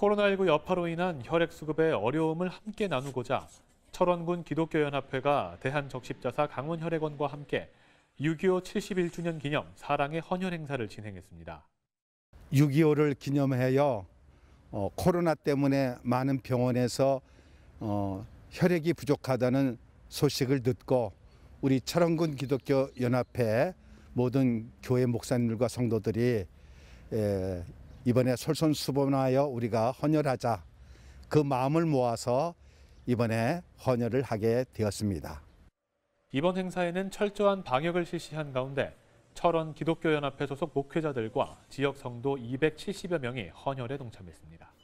코로나19 여파로 인한 혈액 수급의 어려움을 함께 나누고자 철원군 기독교연합회가 대한적십자사 강원혈액원과 함께 6.25 71주년 기념 사랑의 헌혈 행사를 진행했습니다. 6.25를 기념하여 어, 코로나 때문에 많은 병원에서 어, 혈액이 부족하다는 소식을 듣고 우리 철원군 기독교 연합회 모든 교회 목사님들과 성도들이 예, 이번에 솔선수범하여 우리가 헌혈하자 그 마음을 모아서 이번에 헌혈을 하게 되었습니다. 이번 행사에는 철저한 방역을 실시한 가운데 철원 기독교연합회 소속 목회자들과 지역 성도 270여 명이 헌혈에 동참했습니다.